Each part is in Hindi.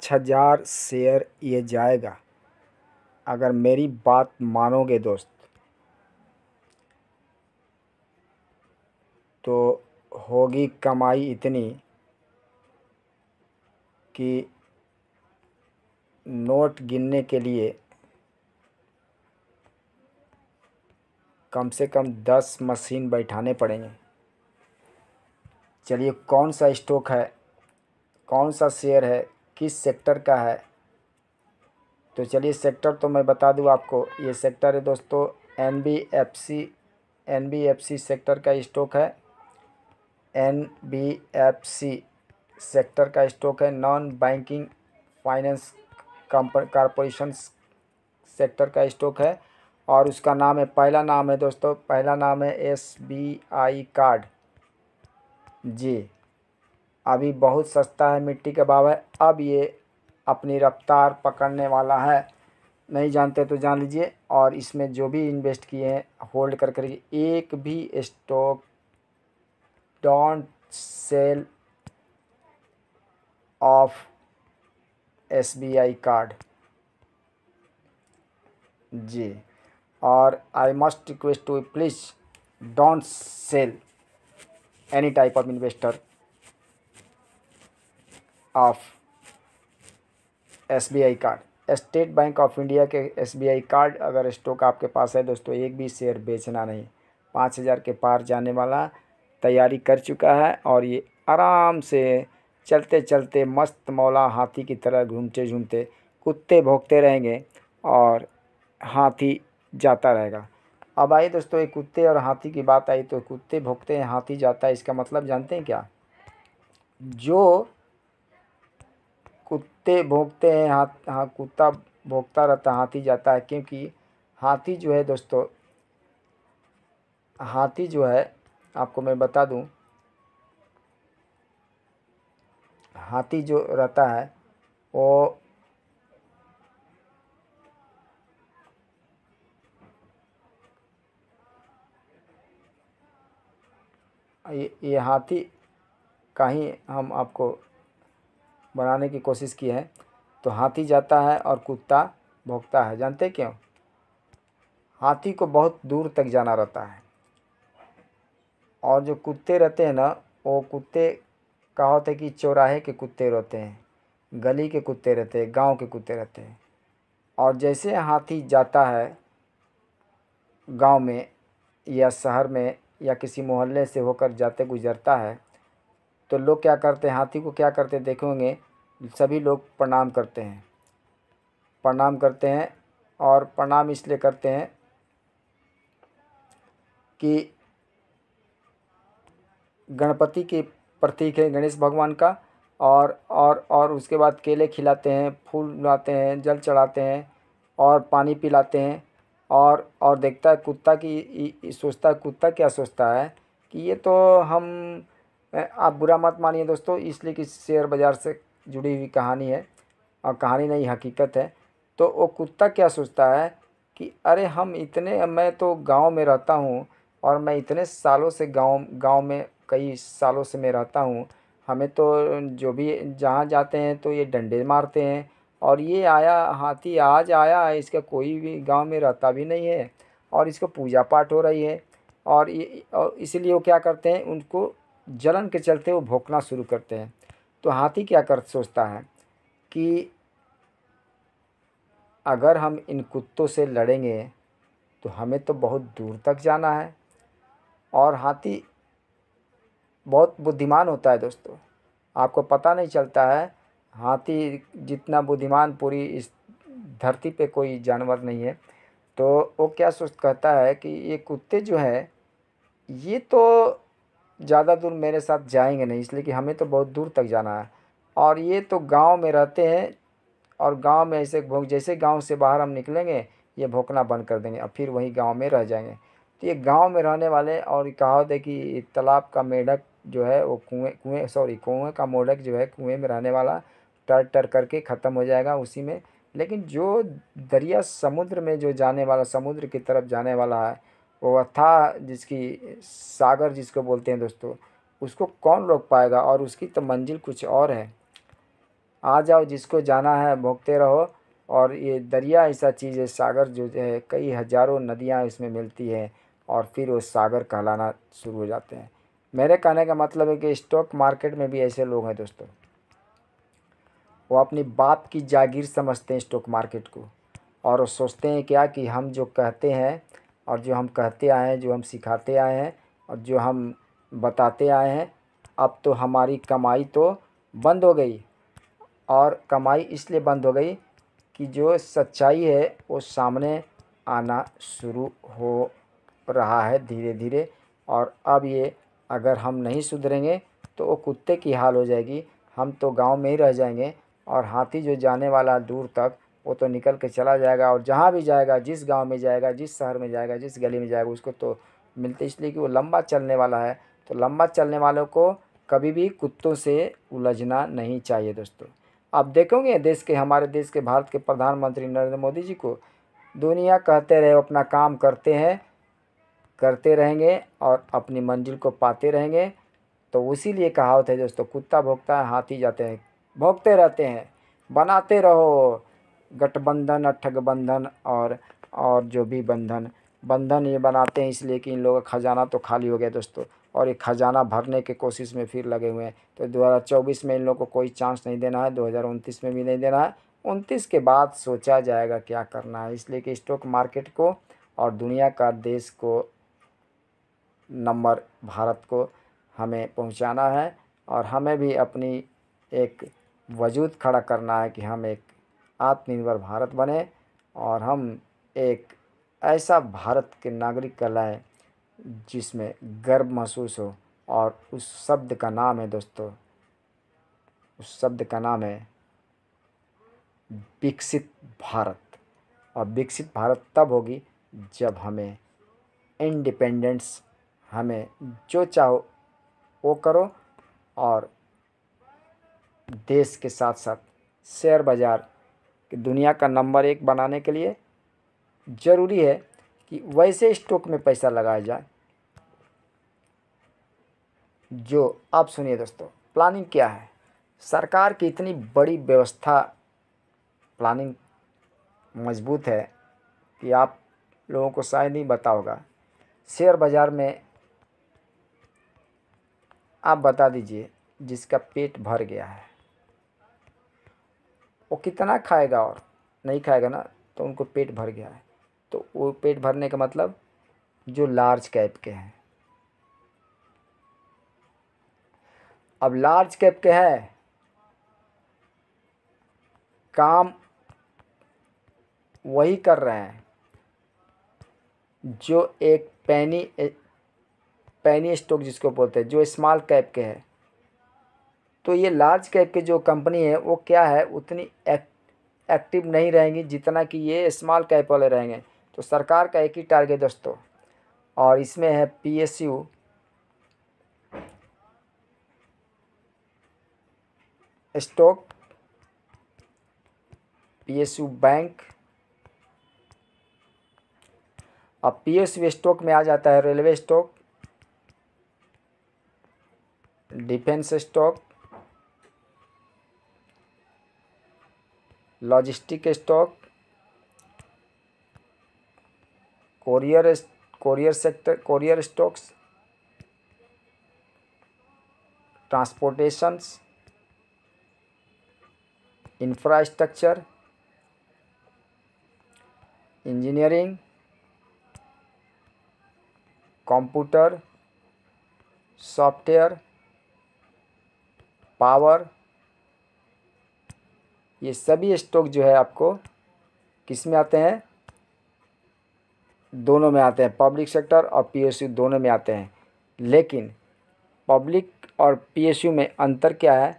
पाँच हज़ार शेयर ये जाएगा अगर मेरी बात मानोगे दोस्त तो होगी कमाई इतनी कि नोट गिनने के लिए कम से कम दस मशीन बैठाने पड़ेंगे चलिए कौन सा स्टॉक है कौन सा शेयर है किस सेक्टर का है तो चलिए सेक्टर तो मैं बता दूं आपको ये सेक्टर है दोस्तों N B F C N B F C sector का स्टॉक है N B F C sector का स्टॉक है non banking finance corporation sector का स्टॉक है और उसका नाम है पहला नाम है दोस्तों पहला नाम है S B I card ji अभी बहुत सस्ता है मिट्टी के बाबा अब ये अपनी रफ़्तार पकड़ने वाला है नहीं जानते तो जान लीजिए और इसमें जो भी इन्वेस्ट किए हैं होल्ड कर करके एक भी stock don't sell of S B I card ji और I must request to please don't sell any type of investor of SBI card state bank of India के एसबीआई कार्ड अगर स्टॉक आपके पास है दोस्तों एक भी शेयर बेचना नहीं पाँच हज़ार के पार जाने वाला तैयारी कर चुका है और ये आराम से चलते चलते मस्त मौला हाथी की तरह घूमते झूमते कुत्ते भोंकते रहेंगे और हाथी जाता रहेगा अब आइए दोस्तों एक कुत्ते और हाथी की बात आई तो कुत्ते भोंकते हैं हाथी जाता है इसका मतलब जानते हैं क्या जो कुत्ते भोंकते हैं हाथ हाँ कुत्ता भोगता रहता हाथी जाता है क्योंकि हाथी जो है दोस्तों हाथी जो है आपको मैं बता दूं हाथी जो रहता है वो ये ये हाथी का ही हम आपको बनाने की कोशिश की है तो हाथी जाता है और कुत्ता भोगता है जानते क्यों हाथी को बहुत दूर तक जाना रहता है और जो कुत्ते रहते हैं ना वो कुत्ते का होता है कि चौराहे के कुत्ते रहते हैं गली के कुत्ते रहते हैं गांव के कुत्ते रहते हैं और जैसे हाथी जाता है गांव में या शहर में या किसी मोहल्ले से होकर जाते गुजरता है तो लोग क्या करते हैं हाथी को क्या करते देखोगे सभी लोग प्रणाम करते हैं प्रणाम करते हैं और प्रणाम इसलिए करते हैं कि गणपति के प्रतीक है गणेश भगवान का और और और उसके बाद केले खिलाते हैं फूल लाते हैं जल चढ़ाते हैं और पानी पिलाते हैं और और देखता है कुत्ता की सोचता है कुत्ता क्या सोचता है कि ये तो हम आप बुरा मत मानिए दोस्तों इसलिए कि शेयर बाज़ार से जुड़ी हुई कहानी है और कहानी नहीं हकीकत है तो वो कुत्ता क्या सोचता है कि अरे हम इतने मैं तो गांव में रहता हूँ और मैं इतने सालों से गांव गांव में कई सालों से मैं रहता हूँ हमें तो जो भी जहाँ जाते हैं तो ये डंडे मारते हैं और ये आया हाथी आज आया है इसका कोई भी गांव में रहता भी नहीं है और इसको पूजा पाठ हो रही है और ये और इसीलिए वो क्या करते हैं उनको जलन के चलते वो भोंकना शुरू करते हैं तो हाथी क्या कर सोचता है कि अगर हम इन कुत्तों से लड़ेंगे तो हमें तो बहुत दूर तक जाना है और हाथी बहुत बुद्धिमान होता है दोस्तों आपको पता नहीं चलता है हाथी जितना बुद्धिमान पूरी इस धरती पे कोई जानवर नहीं है तो वो क्या सोच कहता है कि ये कुत्ते जो है ये तो ज़्यादा दूर मेरे साथ जाएंगे नहीं इसलिए कि हमें तो बहुत दूर तक जाना है और ये तो गांव में रहते हैं और गांव में ऐसे भोंक जैसे गांव से बाहर हम निकलेंगे ये भोंकना बंद कर देंगे और फिर वहीं गांव में रह जाएंगे तो ये गांव में रहने वाले और कहावत है कि तालाब का मेढक जो है वो कुएँ कुएँ सॉरी कुएँ का मेढक जो है कुएँ में रहने वाला टर टर करके ख़त्म हो जाएगा उसी में लेकिन जो दरिया समुद्र में जो जाने वाला समुद्र की तरफ जाने वाला है वो अवस्था जिसकी सागर जिसको बोलते हैं दोस्तों उसको कौन रोक पाएगा और उसकी तो मंजिल कुछ और है आ जाओ जिसको जाना है भोगते रहो और ये दरिया ऐसा चीज़ है सागर जो है कई हज़ारों नदियाँ इसमें मिलती है और फिर वो सागर कहलाना शुरू हो जाते हैं मेरे कहने का मतलब है कि स्टॉक मार्केट में भी ऐसे लोग हैं दोस्तों वो अपनी बाप की जागीर समझते हैं स्टॉक मार्केट को और वो सोचते हैं क्या कि हम जो कहते हैं और जो हम कहते आए हैं जो हम सिखाते आए हैं और जो हम बताते आए हैं अब तो हमारी कमाई तो बंद हो गई और कमाई इसलिए बंद हो गई कि जो सच्चाई है वो सामने आना शुरू हो रहा है धीरे धीरे और अब ये अगर हम नहीं सुधरेंगे तो वो कुत्ते की हाल हो जाएगी हम तो गांव में ही रह जाएंगे और हाथी जो जाने वाला दूर तक वो तो निकल के चला जाएगा और जहाँ भी जाएगा जिस गांव में जाएगा जिस शहर में जाएगा जिस गली में जाएगा उसको तो मिलते इसलिए कि वो लंबा चलने वाला है तो लंबा चलने वालों को कभी भी कुत्तों से उलझना नहीं चाहिए दोस्तों आप देखोगे देश के हमारे देश के भारत के प्रधानमंत्री नरेंद्र मोदी जी को दुनिया कहते रहे अपना काम करते हैं करते रहेंगे और अपनी मंजिल को पाते रहेंगे तो उसी लिए कहावत है दोस्तों कुत्ता भोगता है हाथी जाते हैं भोगते रहते हैं बनाते रहो गठबंधन और ठगबंधन और और जो भी बंधन बंधन ये बनाते हैं इसलिए कि इन लोगों का ख़जाना तो खाली हो गया दोस्तों और ये ख़जाना भरने की कोशिश में फिर लगे हुए हैं तो दो हज़ार चौबीस में इन लोग को कोई चांस नहीं देना है दो हज़ार उनतीस में भी नहीं देना है उनतीस के बाद सोचा जाएगा क्या करना है इसलिए कि स्टॉक मार्केट को और दुनिया का देश को नंबर भारत को हमें पहुंचाना है और हमें भी अपनी एक वजूद खड़ा करना है कि हम एक आत्मनिर्भर भारत बने और हम एक ऐसा भारत के नागरिक कहलाए जिसमें गर्व महसूस हो और उस शब्द का नाम है दोस्तों उस शब्द का नाम है विकसित भारत और विकसित भारत तब होगी जब हमें इंडिपेंडेंस हमें जो चाहो वो करो और देश के साथ साथ शेयर बाज़ार कि दुनिया का नंबर एक बनाने के लिए ज़रूरी है कि वैसे स्टॉक में पैसा लगाया जाए जो आप सुनिए दोस्तों प्लानिंग क्या है सरकार की इतनी बड़ी व्यवस्था प्लानिंग मजबूत है कि आप लोगों को शायद नहीं बता होगा शेयर बाज़ार में आप बता दीजिए जिसका पेट भर गया है वो कितना खाएगा और नहीं खाएगा ना तो उनको पेट भर गया है तो वो पेट भरने का मतलब जो लार्ज कैप के हैं अब लार्ज कैप के हैं काम वही कर रहे हैं जो एक पैनी पैनी स्टॉक जिसको बोलते हैं जो स्मॉल कैप के हैं तो ये लार्ज कैप की जो कंपनी है वो क्या है उतनी एक, एक्टिव नहीं रहेंगी जितना कि ये स्मॉल कैप वाले रहेंगे तो सरकार का एक ही टारगेट दोस्तों और इसमें है पीएसयू स्टॉक पीएसयू बैंक अब पीएसयू स्टॉक में आ जाता है railway stock defence stock logistic stock courier courier sector courier stocks transportations infrastructure engineering computer software power ये सभी स्टॉक जो है आपको किस में आते हैं दोनों में आते हैं पब्लिक सेक्टर और पीएसयू दोनों में आते हैं लेकिन पब्लिक और पीएसयू में अंतर क्या है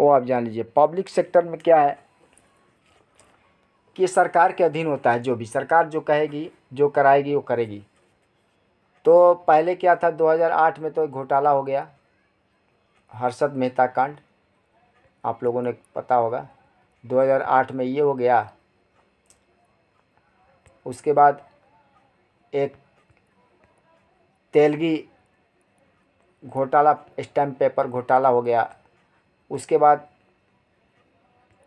वो आप जान लीजिए पब्लिक सेक्टर में क्या है कि सरकार के अधीन होता है जो भी सरकार जो कहेगी जो कराएगी वो करेगी तो पहले क्या था 2008 में तो घोटाला हो गया हर्षद मेहता कांड आप लोगों ने पता होगा 2008 में ये हो गया उसके बाद एक तेलगी घोटाला स्टैम्प पेपर घोटाला हो गया उसके बाद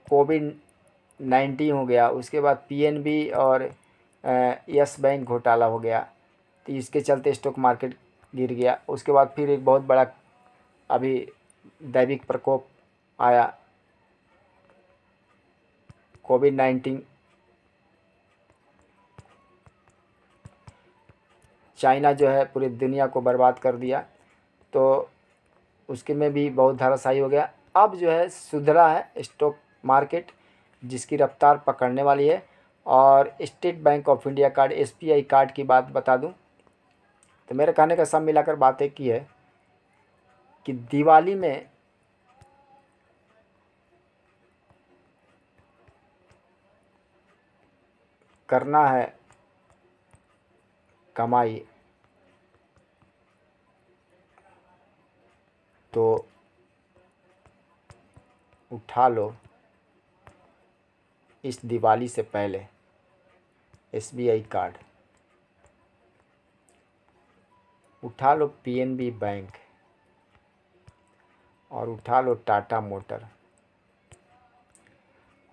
कोविड नाइन्टीन हो गया उसके बाद पीएनबी और यस बैंक घोटाला हो गया तो इसके चलते स्टॉक मार्केट गिर गया उसके बाद फिर एक बहुत बड़ा अभी दैविक प्रकोप आया कोविड नाइन्टीन चाइना जो है पूरी दुनिया को बर्बाद कर दिया तो उसके में भी बहुत धाराशाही हो गया अब जो है सुधरा है स्टॉक मार्केट जिसकी रफ्तार पकड़ने वाली है और state bank of India card SBI card की बात बता दूं तो मेरे कहने का सब मिलाकर बात एक ही है कि दिवाली में करना है कमाई तो उठा लो इस दिवाली से पहले एस बी आई कार्ड उठा लो पी एन बी बैंक और उठा लो टाटा मोटर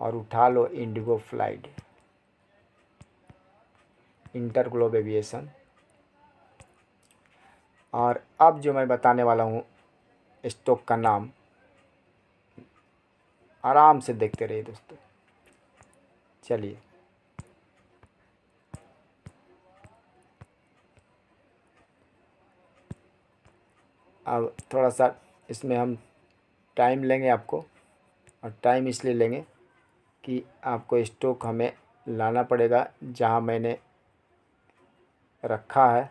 और उठा लो IndiGo flight InterGlobe aviation और अब जो मैं बताने वाला हूँ स्टॉक का नाम आराम से देखते रहिए दोस्तों चलिए अब थोड़ा सा इसमें हम टाइम लेंगे आपको और टाइम इसलिए लेंगे कि आपको स्टॉक हमें लाना पड़ेगा जहां मैंने रखा है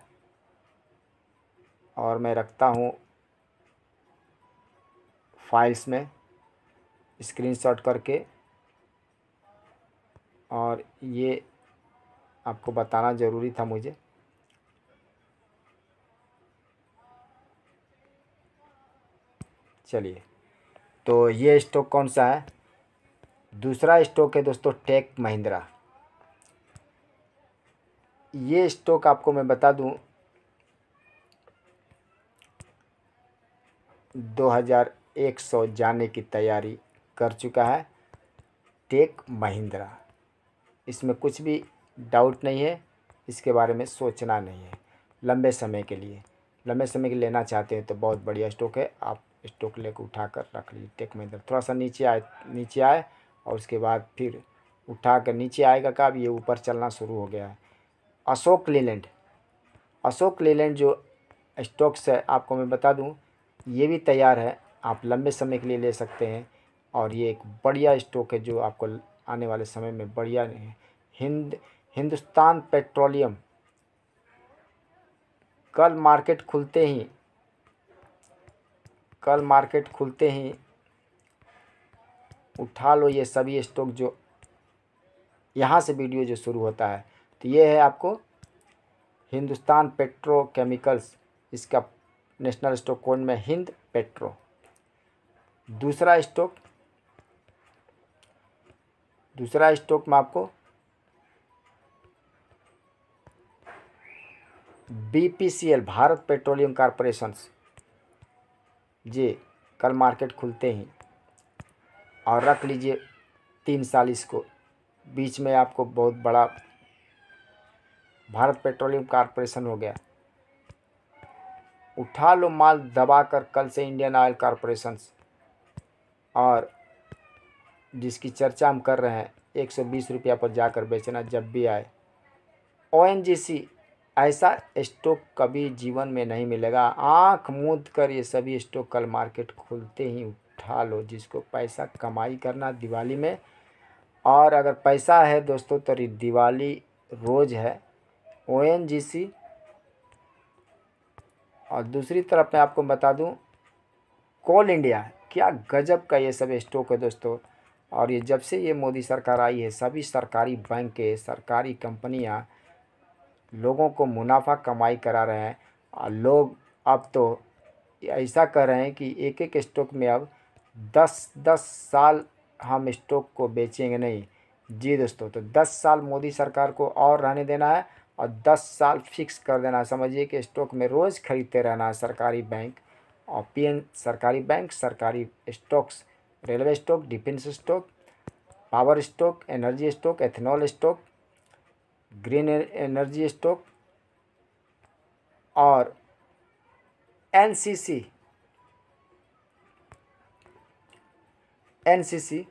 और मैं रखता हूँ फाइल्स में स्क्रीनशॉट करके और ये आपको बताना ज़रूरी था मुझे चलिए तो ये स्टॉक कौन सा है दूसरा स्टॉक है दोस्तों टेक महिंद्रा ये स्टॉक आपको मैं बता दूं 2100 जाने की तैयारी कर चुका है टेक महिंद्रा इसमें कुछ भी डाउट नहीं है इसके बारे में सोचना नहीं है लंबे समय के लिए लंबे समय के लेना चाहते हैं तो बहुत बढ़िया स्टॉक है आप स्टॉक लेकर उठा कर रख लीजिए टेक महिंद्रा थोड़ा सा नीचे आए नीचे आए और उसके बाद फिर उठा कर नीचे आएगा कब ये ऊपर चलना शुरू हो गया है अशोक लेलैंड अशोक लेलैंड जो स्टॉक्स है आपको मैं बता दूं ये भी तैयार है आप लंबे समय के लिए ले सकते हैं और ये एक बढ़िया स्टॉक है जो आपको आने वाले समय में बढ़िया है हिंद हिंदुस्तान पेट्रोलियम कल मार्केट खुलते ही कल मार्केट खुलते ही उठा लो ये सभी स्टॉक जो यहाँ से वीडियो जो शुरू होता है तो ये है आपको हिंदुस्तान पेट्रोकेमिकल्स इसका नेशनल स्टॉक कौन में हिंद पेट्रो दूसरा स्टॉक दूसरा स्टॉक में आपको BPCL Bharat petroleum corporation ji कल मार्केट खुलते ही और रख लीजिए तीन साल इसको बीच में आपको बहुत बड़ा भारत पेट्रोलियम कॉरपोरेशन हो गया उठा लो माल दबाकर कल से इंडियन ऑयल कॉरपोरेशन और जिसकी चर्चा हम कर रहे हैं एक सौ बीस रुपया पर जाकर बेचना जब भी आए ओ ऐसा स्टॉक कभी जीवन में नहीं मिलेगा आंख मूंद कर ये सभी स्टॉक कल मार्केट खुलते ही उठा लो जिसको पैसा कमाई करना दिवाली में और अगर पैसा है दोस्तों तो दिवाली रोज़ है ओ एन जी सी और दूसरी तरफ मैं आपको बता दूं कोल इंडिया क्या गजब का ये सब स्टॉक है दोस्तों और ये जब से ये मोदी सरकार आई है सभी सरकारी बैंक के सरकारी कंपनियां लोगों को मुनाफा कमाई करा रहे हैं और लोग अब तो ऐसा कर रहे हैं कि एक एक स्टॉक में अब दस दस साल हम स्टॉक को बेचेंगे नहीं जी दोस्तों तो दस साल मोदी सरकार को और रहने देना है और दस साल फिक्स कर देना समझिए कि स्टॉक में रोज़ खरीदते रहना है सरकारी बैंक और पी सरकारी बैंक सरकारी stocks railway stock defence stock power stock energy stock ethanol stock green energy stock और एनसीसी एनसीसी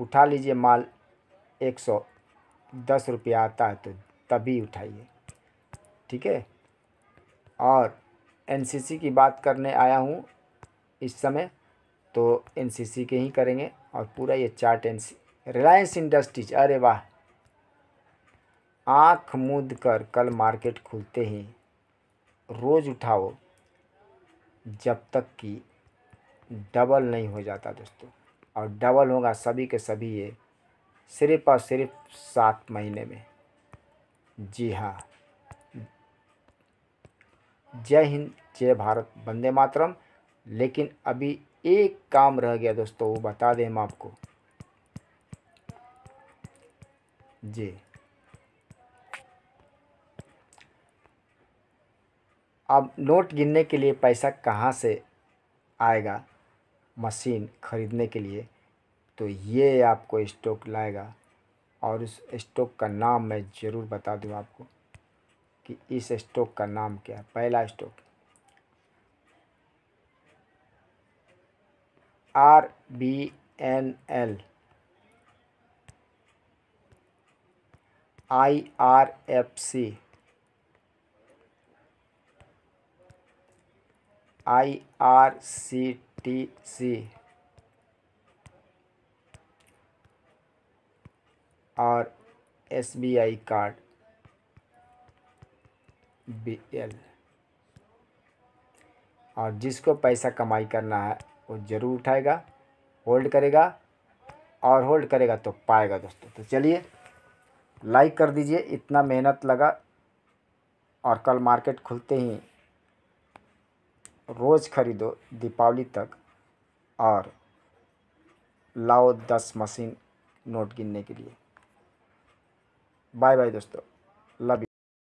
उठा लीजिए माल एक सौ दस रुपया आता है तो तभी उठाइए ठीक है और एनसीसी की बात करने आया हूँ इस समय तो एनसीसी के ही करेंगे और पूरा ये चार्ट एन रिलायंस इंडस्ट्रीज अरे वाह आँख मूंद कर कल मार्केट खुलते ही रोज़ उठाओ जब तक कि डबल नहीं हो जाता दोस्तों और डबल होगा सभी के सभी ये सिर्फ़ और सिर्फ सात महीने में जी हाँ जय हिंद जय भारत वंदे मातरम लेकिन अभी एक काम रह गया दोस्तों वो बता दें हम आपको जी अब नोट गिनने के लिए पैसा कहाँ से आएगा मशीन ख़रीदने के लिए तो ये आपको स्टॉक लाएगा और इस स्टॉक का नाम मैं ज़रूर बता दूं आपको कि इस स्टॉक का नाम क्या है पहला stock R B N L I R F C I R C T C और एसबीआई कार्ड बीएल और जिसको पैसा कमाई करना है वो ज़रूर उठाएगा होल्ड करेगा और होल्ड करेगा तो पाएगा दोस्तों तो चलिए लाइक कर दीजिए इतना मेहनत लगा और कल मार्केट खुलते ही रोज़ खरीदो दीपावली तक और लाओ दस मशीन नोट गिनने के लिए Bye bye, dosto. Love you.